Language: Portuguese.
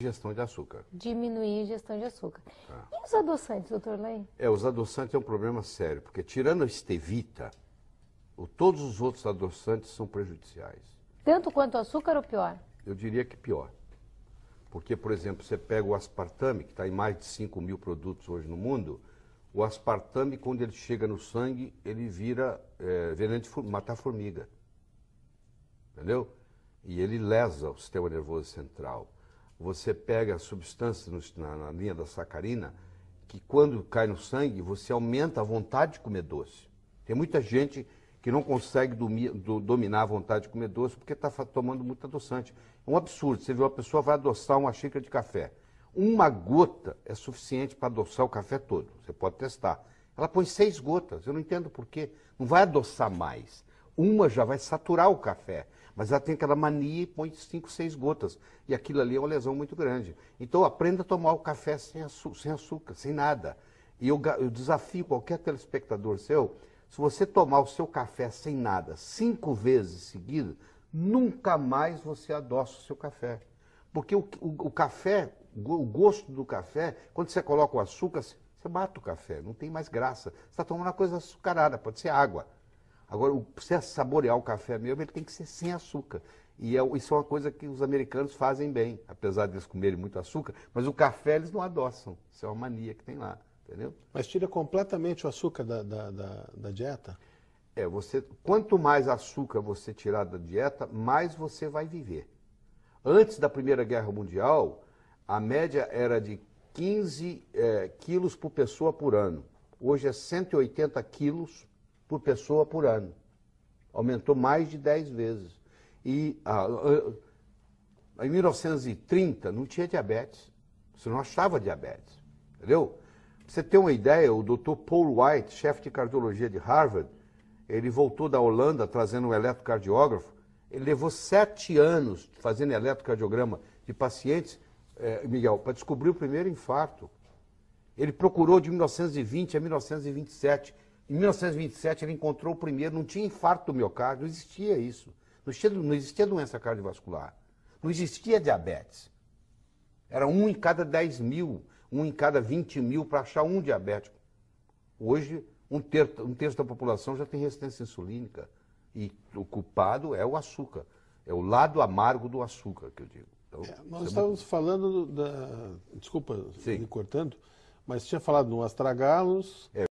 ingestão de açúcar. Diminuir a ingestão de açúcar. Ah. E os adoçantes, doutor Lei? É, os adoçantes é um problema sério, porque tirando a estevita, o, todos os outros adoçantes são prejudiciais. Tanto quanto o açúcar ou pior? Eu diria que pior. Porque, por exemplo, você pega o aspartame, que está em mais de 5 mil produtos hoje no mundo, o aspartame, quando ele chega no sangue, ele vira é, veneno de matar formiga. Entendeu? E ele lesa o sistema nervoso central você pega substância na, na linha da sacarina que quando cai no sangue, você aumenta a vontade de comer doce. Tem muita gente que não consegue do, dominar a vontade de comer doce porque está tomando muito adoçante. É um absurdo. Você vê uma pessoa vai adoçar uma xícara de café. Uma gota é suficiente para adoçar o café todo. Você pode testar. Ela põe seis gotas. Eu não entendo por quê. Não vai adoçar mais. Uma já vai saturar o café, mas ela tem aquela mania e põe 5, 6 gotas. E aquilo ali é uma lesão muito grande. Então aprenda a tomar o café sem, sem açúcar, sem nada. E eu, eu desafio qualquer telespectador seu, se você tomar o seu café sem nada cinco vezes seguidas, nunca mais você adoça o seu café. Porque o, o, o, café, o gosto do café, quando você coloca o açúcar, você mata o café, não tem mais graça. Você está tomando uma coisa açucarada, pode ser água. Agora, o processo é saborear o café mesmo, ele tem que ser sem açúcar. E é, isso é uma coisa que os americanos fazem bem, apesar deles eles comerem muito açúcar, mas o café eles não adoçam. Isso é uma mania que tem lá, entendeu? Mas tira completamente o açúcar da, da, da, da dieta? É, você, quanto mais açúcar você tirar da dieta, mais você vai viver. Antes da Primeira Guerra Mundial, a média era de 15 é, eh, quilos por pessoa por ano. Hoje é 180 quilos por pessoa por ano. Aumentou mais de 10 vezes. E ah, em 1930 não tinha diabetes. Você não achava diabetes. Entendeu? Pra você ter uma ideia, o Dr. Paul White, chefe de cardiologia de Harvard, ele voltou da Holanda trazendo um eletrocardiógrafo. Ele levou sete anos fazendo eletrocardiograma de pacientes, eh, Miguel, para descobrir o primeiro infarto. Ele procurou de 1920 a 1927 em 1927, ele encontrou o primeiro, não tinha infarto do miocárdio, não existia isso. Não existia, não existia doença cardiovascular. Não existia diabetes. Era um em cada 10 mil, um em cada 20 mil para achar um diabético. Hoje, um terço, um terço da população já tem resistência insulínica. E o culpado é o açúcar. É o lado amargo do açúcar, que eu digo. Então, é, nós é estávamos muito... falando da. Desculpa, Sim. me cortando, mas tinha falado no astragalos. É.